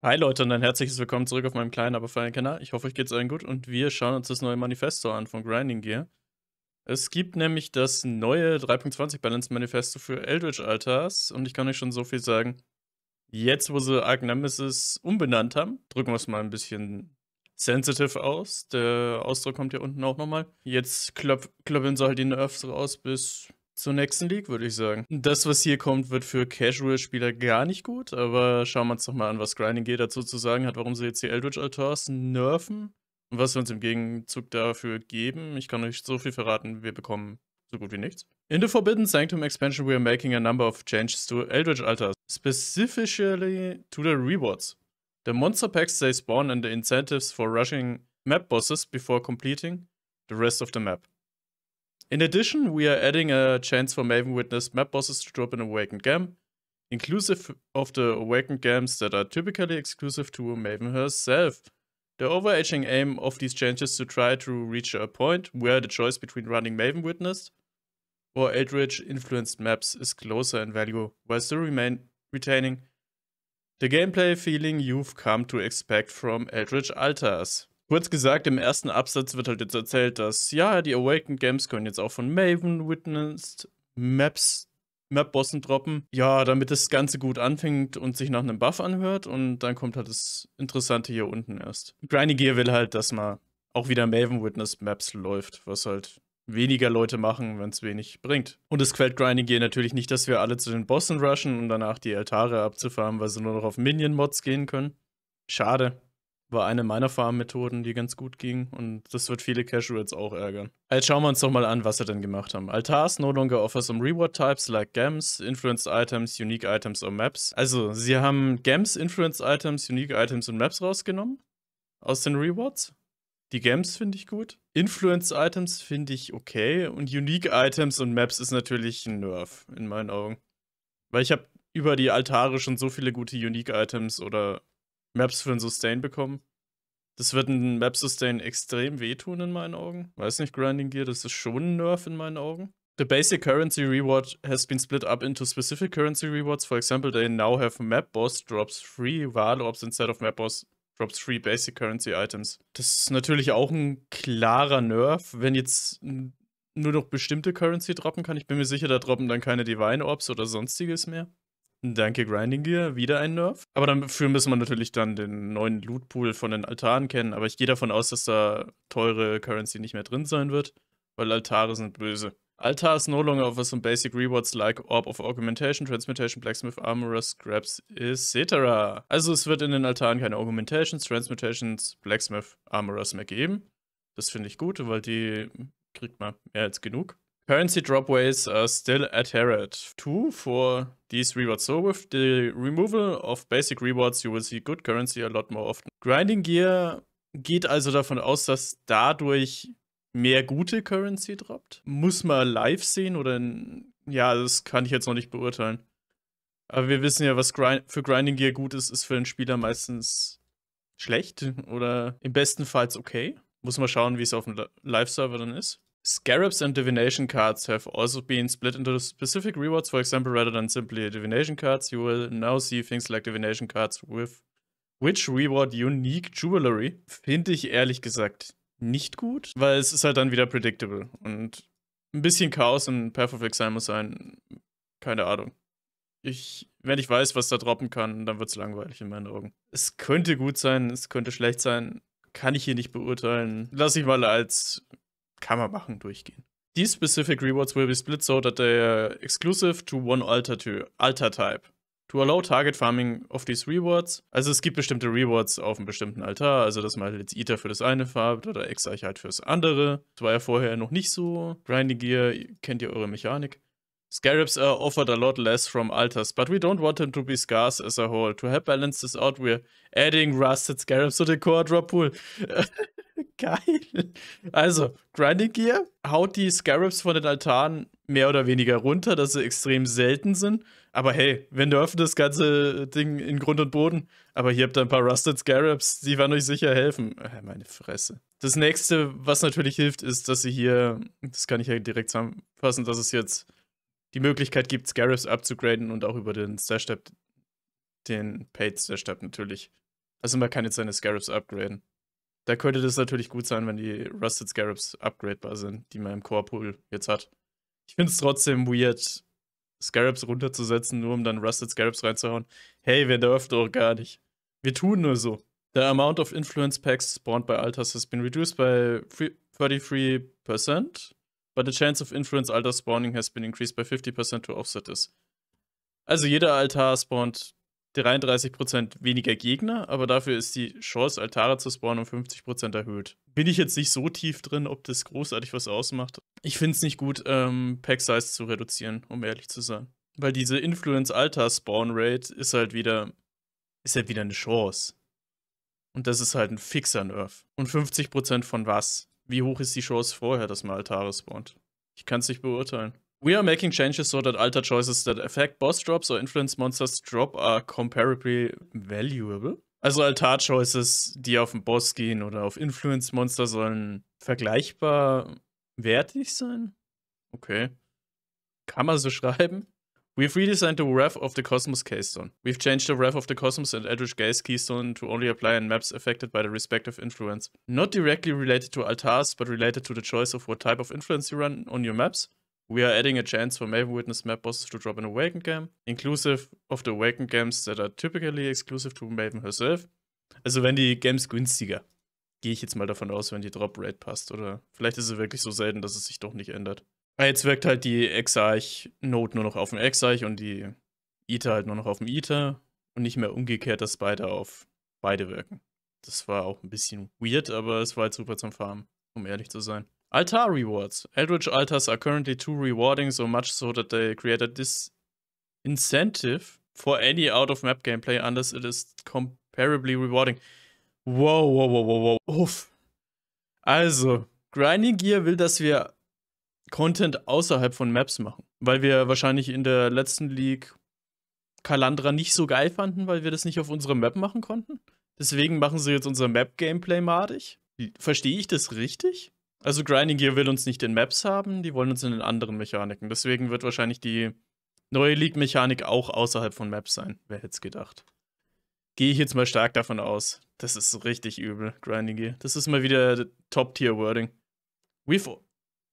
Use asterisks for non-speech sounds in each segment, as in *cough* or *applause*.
Hi Leute und ein herzliches Willkommen zurück auf meinem kleinen, aber feinen Kanal. Ich hoffe, euch geht's allen gut und wir schauen uns das neue Manifesto an von Grinding Gear. Es gibt nämlich das neue 3.20 Balance Manifesto für Eldritch Altars und ich kann euch schon so viel sagen. Jetzt, wo sie Arc Nemesis umbenannt haben, drücken wir es mal ein bisschen sensitive aus. Der Ausdruck kommt hier unten auch nochmal. Jetzt klöp klöppeln sie halt die Nerfs raus bis zur nächsten League, würde ich sagen. Das, was hier kommt, wird für Casual-Spieler gar nicht gut, aber schauen wir uns doch mal an, was Grinding Gear dazu zu sagen hat, warum sie jetzt die Eldritch Altars nerven und was wir uns im Gegenzug dafür geben. Ich kann euch so viel verraten, wir bekommen so gut wie nichts. In the Forbidden Sanctum expansion, we are making a number of changes to Eldritch Altars, specifically to the rewards. The monster packs they spawn and the incentives for rushing map bosses before completing the rest of the map. In addition, we are adding a chance for Maven Witness map bosses to drop an Awakened Gem, inclusive of the Awakened Gems that are typically exclusive to Maven herself. The overarching aim of these changes to try to reach a point where the choice between running Maven Witness or Eldritch influenced maps is closer in value, while still remain retaining the gameplay feeling you've come to expect from Eldritch Altars. Kurz gesagt, im ersten Absatz wird halt jetzt erzählt, dass ja, die Awakened Games können jetzt auch von Maven Witnessed Maps Map-Bossen droppen. Ja, damit das Ganze gut anfängt und sich nach einem Buff anhört und dann kommt halt das Interessante hier unten erst. Grindy Gear will halt, dass man auch wieder Maven Witness Maps läuft, was halt weniger Leute machen, wenn es wenig bringt. Und es quält Grindy Gear natürlich nicht, dass wir alle zu den Bossen rushen und um danach die Altare abzufarmen, weil sie nur noch auf Minion-Mods gehen können. Schade war eine meiner Farmmethoden, die ganz gut ging und das wird viele Casuals auch ärgern. Jetzt also schauen wir uns doch mal an, was sie denn gemacht haben. Altars no longer offer some reward types like Gems, Influenced Items, Unique Items or Maps. Also, sie haben Gems, Influenced Items, Unique Items und Maps rausgenommen aus den Rewards. Die Gems finde ich gut. Influenced Items finde ich okay und Unique Items und Maps ist natürlich ein Nerf in meinen Augen. Weil ich habe über die Altare schon so viele gute Unique Items oder Maps für ein Sustain bekommen. Das wird ein Map Sustain extrem wehtun in meinen Augen. Weiß nicht, Grinding Gear, das ist schon ein Nerf in meinen Augen. The basic currency reward has been split up into specific currency rewards. For example, they now have map boss drops free Wale ops instead of map boss drops free basic currency items. Das ist natürlich auch ein klarer Nerf. Wenn jetzt nur noch bestimmte Currency droppen kann, ich bin mir sicher, da droppen dann keine Divine Orbs oder sonstiges mehr. Danke, Grinding Gear. Wieder ein Nerf. Aber dafür müssen wir natürlich dann den neuen Lootpool von den Altaren kennen. Aber ich gehe davon aus, dass da teure Currency nicht mehr drin sein wird, weil Altare sind böse. Altars no longer offer some basic rewards like Orb of Augmentation, Transmutation, Blacksmith, Armorer, Scraps, etc. Also es wird in den Altaren keine Augmentations, Transmutations, Blacksmith, Armorers mehr geben. Das finde ich gut, weil die kriegt man mehr als genug. Currency dropways are still adhered to for these rewards. So with the removal of basic rewards, you will see good currency a lot more often. Grinding Gear geht also davon aus, dass dadurch mehr gute Currency droppt. Muss man live sehen oder in, ja, das kann ich jetzt noch nicht beurteilen. Aber wir wissen ja, was Grind für Grinding Gear gut ist, ist für den Spieler meistens schlecht oder im besten Fall okay. Muss man schauen, wie es auf dem Live-Server dann ist. Scarabs and divination cards have also been split into specific rewards. For example, rather than simply divination cards, you will now see things like divination cards with which reward unique jewelry. Finde ich ehrlich gesagt nicht gut, weil es ist halt dann wieder predictable und ein bisschen Chaos in Path of Exile muss sein. Keine Ahnung. Ich, wenn ich weiß, was da droppen kann, dann wird es langweilig in meinen Augen. Es könnte gut sein, es könnte schlecht sein. Kann ich hier nicht beurteilen. Lass ich mal als kann man machen, durchgehen. These specific rewards will be split so that they are exclusive to one alter, to, alter type. To allow target farming of these rewards. Also es gibt bestimmte Rewards auf einem bestimmten Altar, also dass man jetzt Ether für das eine farbt oder Exarch halt fürs andere. Das war ja vorher noch nicht so. Grinding Gear, kennt ihr eure Mechanik. Scarabs are uh, offered a lot less from altars, but we don't want them to be scarce as a whole. To help balance this out, we're adding rusted scarabs to the core drop pool. Geil. Also, Grinding Gear haut die Scarabs von den Altaren mehr oder weniger runter, dass sie extrem selten sind. Aber hey, wenn du das ganze Ding in Grund und Boden, aber hier habt ihr ein paar Rusted Scarabs, die werden euch sicher helfen. Äh, meine Fresse. Das nächste, was natürlich hilft, ist, dass sie hier, das kann ich ja direkt zusammenfassen, dass es jetzt die Möglichkeit gibt, Scarabs abzugraden und auch über den Stash-Tab, den Paid Stash-Tab natürlich. Also man kann jetzt seine Scarabs upgraden. Da könnte das natürlich gut sein, wenn die Rusted Scarabs upgradebar sind, die man im Core-Pool jetzt hat. Ich finde es trotzdem weird, Scarabs runterzusetzen, nur um dann Rusted Scarabs reinzuhauen. Hey, wer dürft doch gar nicht. Wir tun nur so. The amount of influence packs spawned by Altars has been reduced by 33% but the chance of influence altar spawning has been increased by 50% to offset this. Also jeder Altar spawnt 33% weniger Gegner, aber dafür ist die Chance, Altare zu spawnen, um 50% erhöht. Bin ich jetzt nicht so tief drin, ob das großartig was ausmacht. Ich finde es nicht gut, ähm, Pack-Size zu reduzieren, um ehrlich zu sein. Weil diese Influence-Altar-Spawn-Rate ist halt wieder, ist halt wieder eine Chance. Und das ist halt ein fixer Nerf. Und 50% von was? wie hoch ist die Chance vorher, dass man Altare spawnt? Ich kann es nicht beurteilen. We are making changes so that altar choices that affect boss drops or influence monsters drop are comparably valuable. Also Altar-Choices, die auf den Boss gehen oder auf Influence-Monster sollen vergleichbar wertig sein? Okay. Kann man so *laughs* schreiben? We've redesigned the Wrath of the Cosmos keystone. We've changed the Wrath of the Cosmos and Eldritch Gaze keystone to only apply on maps affected by the respective influence. Not directly related to Altars, but related to the choice of what type of influence you run on your maps. We are adding a chance for Maven Witness map bosses to drop an Awakened game, inclusive of the Awakened games that are typically exclusive to Maven herself. Also wenn die Games günstiger. Gehe ich jetzt mal davon aus, wenn die Drop Rate passt, oder vielleicht ist es wirklich so selten, dass es sich doch nicht ändert. Ah, jetzt wirkt halt die exarch note nur noch auf dem Exarch und die Ether halt nur noch auf dem Ether und nicht mehr umgekehrt, dass beide auf beide wirken. Das war auch ein bisschen weird, aber es war halt super zum Farmen, um ehrlich zu sein. Altar Rewards. Eldritch Altars are currently too rewarding so much so that they create a disincentive for any out-of-map gameplay unless it is comparably rewarding. Wow, wow, wow, wow, wow. Uff. Also, Grinding Gear will, dass wir Content außerhalb von Maps machen. Weil wir wahrscheinlich in der letzten League Kalandra nicht so geil fanden, weil wir das nicht auf unserer Map machen konnten. Deswegen machen sie jetzt unser Map-Gameplay madig. Verstehe ich das richtig? Also Grinding Gear will uns nicht in Maps haben, die wollen uns in den anderen Mechaniken. Deswegen wird wahrscheinlich die neue League-Mechanik auch außerhalb von Maps sein. Wer hätte es gedacht? Gehe ich jetzt mal stark davon aus. Das ist richtig übel, Grinding Gear. Das ist mal wieder Top-Tier-Wording. We've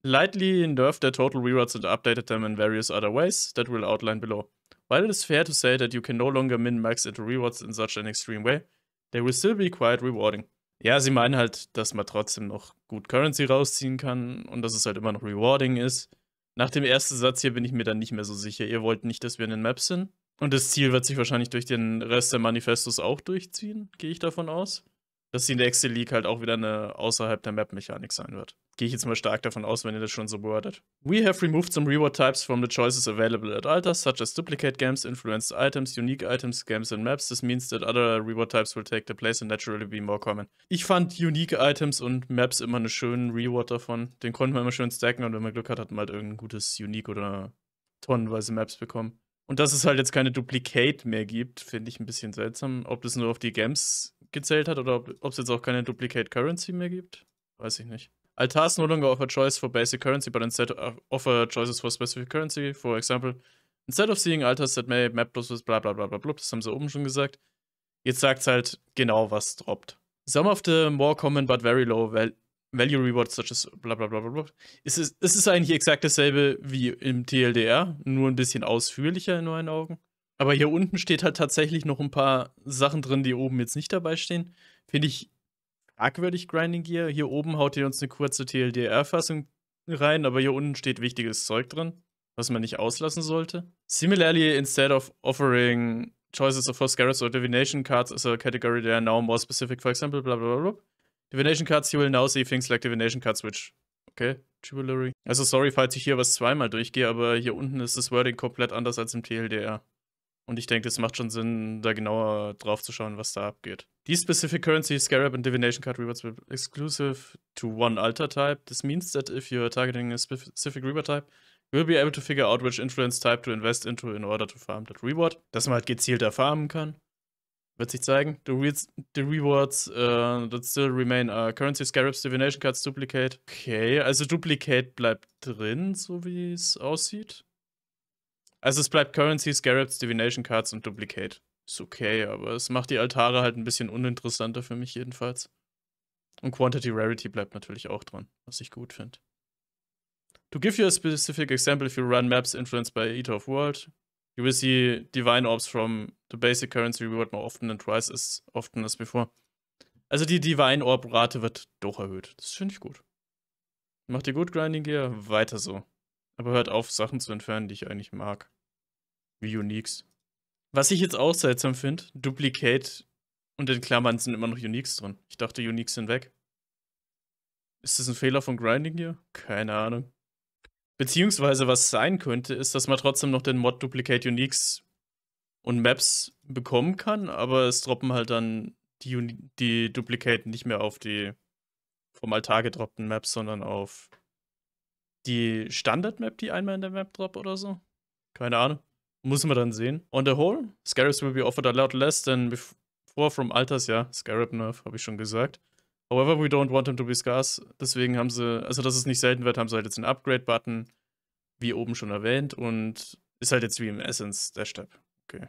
Lightly nerfed their total reroutes and updated them in various other ways that we'll outline below. While it is fair to say that you can no longer min-max into rewards in such an extreme way, they will still be quite rewarding. Ja, sie meinen halt, dass man trotzdem noch gut Currency rausziehen kann und dass es halt immer noch rewarding ist. Nach dem ersten Satz hier bin ich mir dann nicht mehr so sicher. Ihr wollt nicht, dass wir in den Maps sind? Und das Ziel wird sich wahrscheinlich durch den Rest der Manifestos auch durchziehen, gehe ich davon aus. Dass die nächste League halt auch wieder eine außerhalb der Map-Mechanik sein wird gehe ich jetzt mal stark davon aus, wenn ihr das schon so bewertet. We have removed some reward types from the choices available at Alters, such as duplicate games, influenced items, unique items, games and maps. This means that other reward types will take their place and naturally be more common. Ich fand unique items und Maps immer einen schönen Reward davon. Den konnte man immer schön stacken und wenn man Glück hat, hat man halt irgendein gutes unique oder tonnenweise Maps bekommen. Und dass es halt jetzt keine Duplicate mehr gibt, finde ich ein bisschen seltsam. Ob das nur auf die Games gezählt hat oder ob es jetzt auch keine Duplicate Currency mehr gibt, weiß ich nicht. Altars no longer offer choice for basic currency, but instead uh, offer choices for specific currency. For example, instead of seeing altars that may map plus bla bla bla bla bla, das haben sie oben schon gesagt. Jetzt sagt es halt genau, was droppt. Some of the more common but very low val value rewards, such as bla bla bla bla bla. Es ist, es ist eigentlich exakt dasselbe wie im TLDR, nur ein bisschen ausführlicher in meinen Augen. Aber hier unten steht halt tatsächlich noch ein paar Sachen drin, die oben jetzt nicht dabei stehen. Finde ich fragwürdig Grinding Gear. Hier oben haut ihr uns eine kurze TLDR-Fassung rein, aber hier unten steht wichtiges Zeug drin, was man nicht auslassen sollte. Similarly, instead of offering choices of four cards or divination cards as a category, they are now more specific, for example, bla bla bla. Divination cards, you will now see things like divination cards, which Okay, Jewelry. Also sorry, falls ich hier was zweimal durchgehe, aber hier unten ist das Wording komplett anders als im TLDR. Und ich denke, es macht schon Sinn, da genauer drauf zu schauen, was da abgeht. Die Specific Currency, Scarab and Divination Card Rewards will exclusive to one alter type. This means that if you are targeting a specific reward type, you will be able to figure out which influence type to invest into in order to farm that reward. Dass man halt gezielter farmen kann. Wird sich zeigen. The, re the rewards uh, that still remain are Currency, Scarabs, Divination Cards, Duplicate. Okay, also Duplicate bleibt drin, so wie es aussieht. Also es bleibt Currency, Scarabs, Divination Cards und Duplicate. Ist okay, aber es macht die Altare halt ein bisschen uninteressanter für mich jedenfalls. Und Quantity Rarity bleibt natürlich auch dran, was ich gut finde. To give you a specific example, if you run maps influenced by Eater of World, you will see Divine Orbs from the basic currency reward more often than twice as often as before. Also die Divine Orb-Rate wird doch erhöht. Das finde ich gut. Macht ihr gut, Grinding Gear? Weiter so. Aber hört auf, Sachen zu entfernen, die ich eigentlich mag wie Uniques. Was ich jetzt auch seltsam finde, Duplicate und in Klammern sind immer noch Uniques drin. Ich dachte, Uniques sind weg. Ist das ein Fehler von Grinding hier? Keine Ahnung. Beziehungsweise, was sein könnte, ist, dass man trotzdem noch den Mod Duplicate Uniques und Maps bekommen kann, aber es droppen halt dann die, Uni die Duplicate nicht mehr auf die vom Altar gedroppten Maps, sondern auf die Standard-Map, die einmal in der Map droppt oder so. Keine Ahnung. Muss man dann sehen. On the whole, Scarabs will be offered a lot less than before from Alters, ja. Scarab Nerf, habe ich schon gesagt. However, we don't want him to be scarce. Deswegen haben sie, also dass es nicht selten wird, haben sie halt jetzt einen Upgrade-Button, wie oben schon erwähnt, und ist halt jetzt wie im Essence der Step. Okay.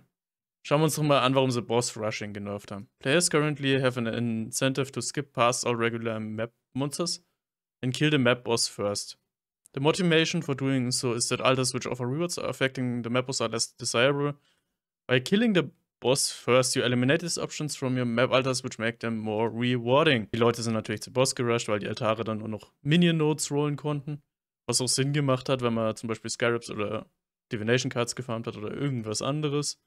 Schauen wir uns nochmal an, warum sie Boss Rushing genervt haben. Players currently have an incentive to skip past all regular map monsters and kill the map boss first. The motivation for doing so is that alters which offer rewards are affecting the mappers are less desirable. By killing the Boss first, you eliminate these options from your map alters, which make them more rewarding. Die Leute sind natürlich zu Boss gerusht, weil die Altare dann nur noch Minion-Nodes rollen konnten. Was auch Sinn gemacht hat, wenn man zum Beispiel Scarabs oder Divination Cards gefarmt hat oder irgendwas anderes.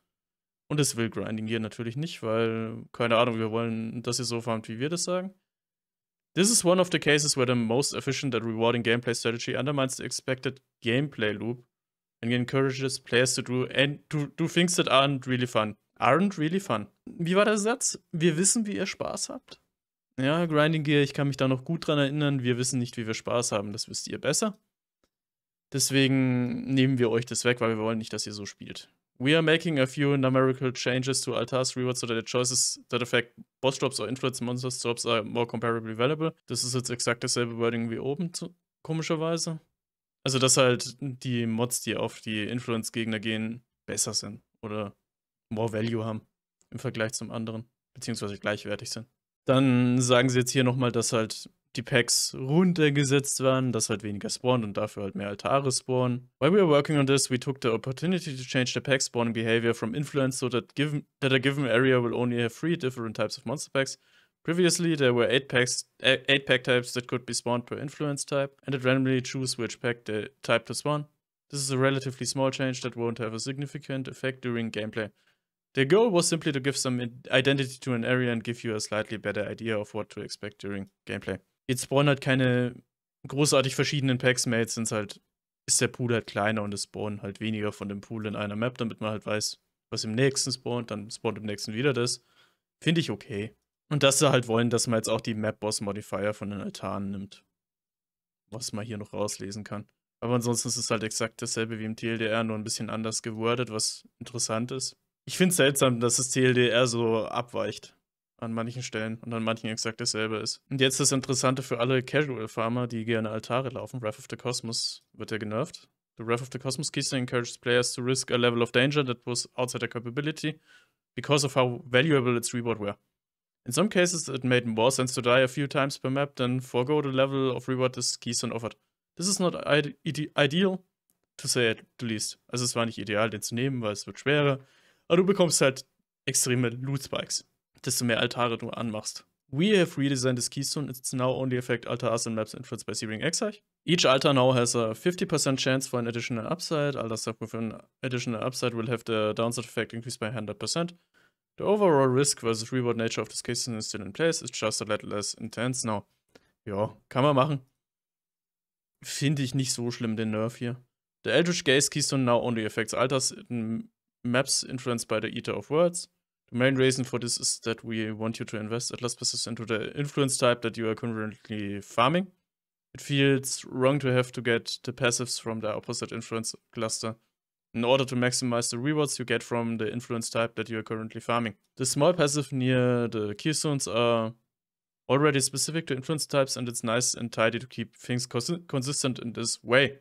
Und das will Grinding hier natürlich nicht, weil, keine Ahnung, wir wollen, dass ihr so farmt, wie wir das sagen. This is one of the cases where the most efficient and rewarding gameplay strategy undermines the expected gameplay loop and encourages players to do and to do things that aren't really fun. Aren't really fun. Wie war der Satz? Wir wissen, wie ihr Spaß habt. Ja, Grinding Gear, ich kann mich da noch gut dran erinnern. Wir wissen nicht, wie wir Spaß haben. Das wisst ihr besser. Deswegen nehmen wir euch das weg, weil wir wollen nicht, dass ihr so spielt. We are making a few numerical changes to Altar's rewards so that the choices that affect boss drops or influence monsters drops are more comparably valuable. Das ist jetzt exakt dasselbe Wording wie oben, komischerweise. Also, dass halt die Mods, die auf die Influence-Gegner gehen, besser sind oder more value haben im Vergleich zum anderen, beziehungsweise gleichwertig sind. Dann sagen sie jetzt hier nochmal, dass halt die Packs runtergesetzt werden, dass halt weniger spawnen und dafür halt mehr Altare spawnen. While we were working on this, we took the opportunity to change the pack spawning behavior from influence so that, given, that a given area will only have three different types of monster packs. Previously, there were eight packs, eight pack types that could be spawned per influence type, and it randomly choose which pack the type to spawn. This is a relatively small change that won't have a significant effect during gameplay. The goal was simply to give some identity to an area and give you a slightly better idea of what to expect during gameplay. Jetzt spawnen halt keine großartig verschiedenen Packs mehr. Jetzt sind halt, ist der Pool halt kleiner und es spawnen halt weniger von dem Pool in einer Map, damit man halt weiß, was im nächsten spawnt, dann spawnt im nächsten wieder das. Finde ich okay. Und dass sie halt wollen, dass man jetzt auch die Map-Boss-Modifier von den Altaren nimmt. Was man hier noch rauslesen kann. Aber ansonsten ist es halt exakt dasselbe wie im TLDR, nur ein bisschen anders gewordet, was interessant ist. Ich finde es seltsam, dass das TLDR so abweicht an manchen Stellen und an manchen exakt dasselbe ist. Und jetzt das Interessante für alle Casual-Farmer, die gerne Altare laufen. Wrath of the Cosmos wird ja genervt. The Wrath of the Cosmos Keyster encourages players to risk a level of danger that was outside their capability because of how valuable its reward were. In some cases, it made more sense to die a few times per map than forego the level of reward this keystone offered. This is not ide ideal, to say at least. Also es war nicht ideal, den zu nehmen, weil es wird schwerer. Aber du bekommst halt extreme Loot Spikes desto mehr Altare du anmachst. We have redesigned this keystone. It's now only affect altars and maps influenced by Sebring Exarch. Each altar now has a 50% chance for an additional upside. Altars stuck with an additional upside will have the downside effect increased by 100%. The overall risk versus reward nature of this keystone is still in place. It's just a little less intense now. Ja, kann man machen. Finde ich nicht so schlimm, den Nerf hier. The Eldritch Gaze Keystone now only affects altars in maps influenced by the Eater of Worlds. The main reason for this is that we want you to invest at less into the influence type that you are currently farming. It feels wrong to have to get the passives from the opposite influence cluster in order to maximize the rewards you get from the influence type that you are currently farming. The small passive near the keystones are already specific to influence types and it's nice and tidy to keep things cons consistent in this way.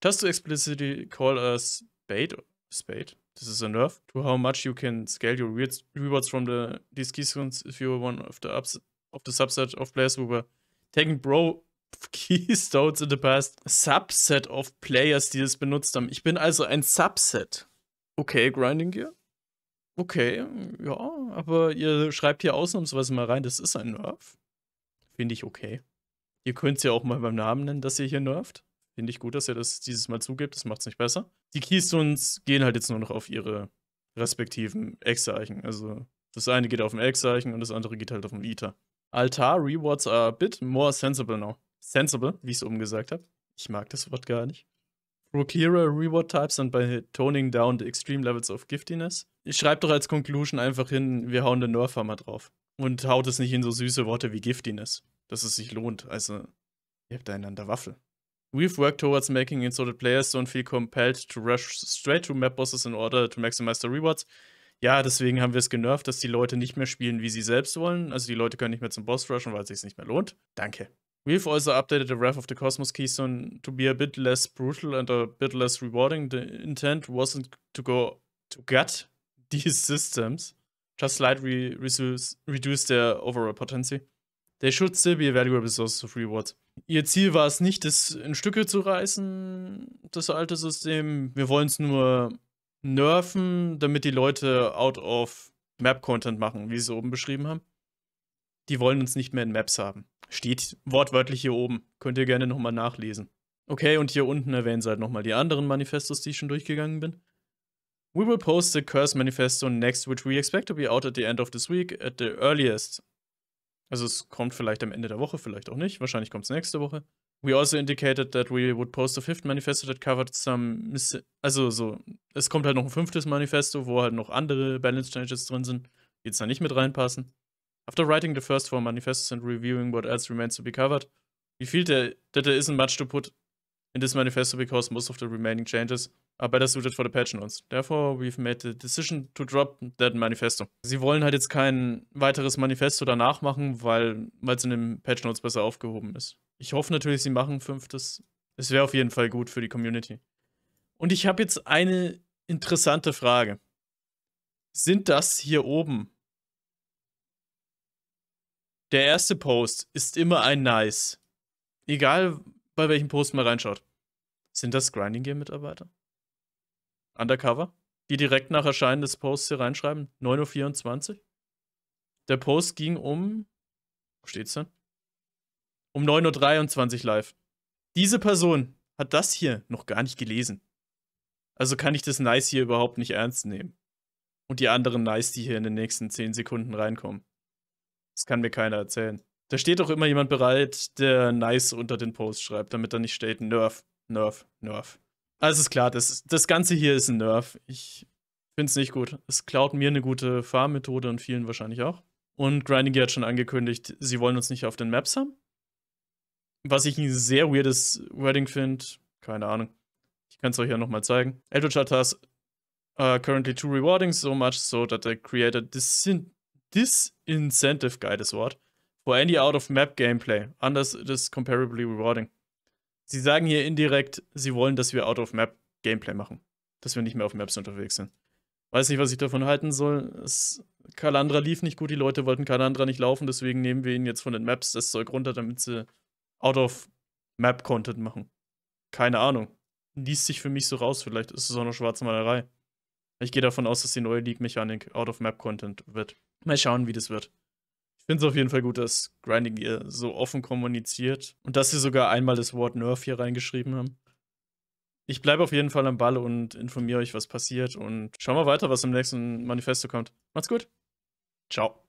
Just to explicitly call a spade, spade, This is a nerf to how much you can scale your rewards from the these keystones if you were one of the ups of the subset of players who were taking bro *laughs* keystones in the past. Subset of players, die es benutzt haben. Ich bin also ein Subset. Okay, Grinding Gear. Okay, ja, aber ihr schreibt hier ausnahmsweise mal rein, das ist ein Nerf. Finde ich okay. Ihr könnt es ja auch mal beim Namen nennen, dass ihr hier nervt. Finde ich gut, dass er das dieses Mal zugibt. Das macht es nicht besser. Die Keystones gehen halt jetzt nur noch auf ihre respektiven Eckzeichen. Also das eine geht auf dem Eckzeichen und das andere geht halt auf dem Vita. Altar Rewards are a bit more sensible now. Sensible, wie ich es oben gesagt habe. Ich mag das Wort gar nicht. Through clearer reward types and by toning down the extreme levels of giftiness. Ich schreibe doch als Conclusion einfach hin, wir hauen den Nerfhammer drauf. Und haut es nicht in so süße Worte wie Giftiness. Dass es sich lohnt. Also, ihr habt einander Waffel. We've worked towards making it so that players don't feel compelled to rush straight to map bosses in order to maximize the rewards. Ja, deswegen haben wir es genervt, dass die Leute nicht mehr spielen, wie sie selbst wollen. Also die Leute können nicht mehr zum Boss rushen, weil es sich nicht mehr lohnt. Danke. We've also updated the Wrath of the Cosmos Keystone to be a bit less brutal and a bit less rewarding. The intent wasn't to go to gut *laughs* these systems, just slightly reduce, reduce their overall potency. They should still be a valuable resource of rewards. Ihr Ziel war es nicht, das in Stücke zu reißen, das alte System. Wir wollen es nur nerven, damit die Leute out of Map-Content machen, wie sie oben beschrieben haben. Die wollen uns nicht mehr in Maps haben. Steht wortwörtlich hier oben. Könnt ihr gerne nochmal nachlesen. Okay, und hier unten erwähnen sie halt nochmal die anderen Manifestos, die ich schon durchgegangen bin. We will post the Curse Manifesto next, which we expect to be out at the end of this week at the earliest. Also es kommt vielleicht am Ende der Woche, vielleicht auch nicht. Wahrscheinlich kommt es nächste Woche. We also indicated that we would post a fifth manifesto that covered some also so es kommt halt noch ein fünftes Manifesto, wo halt noch andere balance changes drin sind, die jetzt da nicht mit reinpassen. After writing the first four manifestos and reviewing what else remains to be covered, we feel that there isn't much to put in this manifesto because most of the remaining changes are better suited for the patch notes. Therefore, we've made the decision to drop that manifesto. Sie wollen halt jetzt kein weiteres Manifesto danach machen, weil es in den Patch Notes besser aufgehoben ist. Ich hoffe natürlich, sie machen fünftes. Es wäre auf jeden Fall gut für die Community. Und ich habe jetzt eine interessante Frage. Sind das hier oben? Der erste Post ist immer ein Nice. Egal, bei welchem Post man reinschaut. Sind das Grinding Game Mitarbeiter? Undercover, die direkt nach Erscheinen des Posts hier reinschreiben, 9.24 Uhr. Der Post ging um, wo steht's denn? Um 9.23 Uhr live. Diese Person hat das hier noch gar nicht gelesen. Also kann ich das Nice hier überhaupt nicht ernst nehmen. Und die anderen Nice, die hier in den nächsten 10 Sekunden reinkommen. Das kann mir keiner erzählen. Da steht doch immer jemand bereit, der Nice unter den Post schreibt, damit er nicht steht Nerf, Nerf, Nerf. Also ist klar, das, das Ganze hier ist ein Nerf. Ich finde es nicht gut. Es klaut mir eine gute Farmmethode und vielen wahrscheinlich auch. Und Grinding Gear hat schon angekündigt, sie wollen uns nicht auf den Maps haben. Was ich ein sehr weirdes Wedding finde. Keine Ahnung. Ich kann es euch ja nochmal zeigen. Eldritch has uh, currently too rewarding so much so that the creator disin disincentive guide is what for any out of map gameplay. Anders it is comparably rewarding. Sie sagen hier indirekt, sie wollen, dass wir Out-of-Map-Gameplay machen. Dass wir nicht mehr auf Maps unterwegs sind. Weiß nicht, was ich davon halten soll. Es, Kalandra lief nicht gut, die Leute wollten Kalandra nicht laufen, deswegen nehmen wir ihnen jetzt von den Maps das Zeug runter, damit sie Out-of-Map-Content machen. Keine Ahnung. Liest sich für mich so raus, vielleicht ist es auch noch Schwarzmalerei. Ich gehe davon aus, dass die neue League-Mechanik Out-of-Map-Content wird. Mal schauen, wie das wird finde es auf jeden Fall gut, dass Grinding ihr so offen kommuniziert und dass sie sogar einmal das Wort Nerf hier reingeschrieben haben. Ich bleibe auf jeden Fall am Ball und informiere euch, was passiert und schauen wir weiter, was im nächsten Manifesto kommt. Macht's gut. Ciao.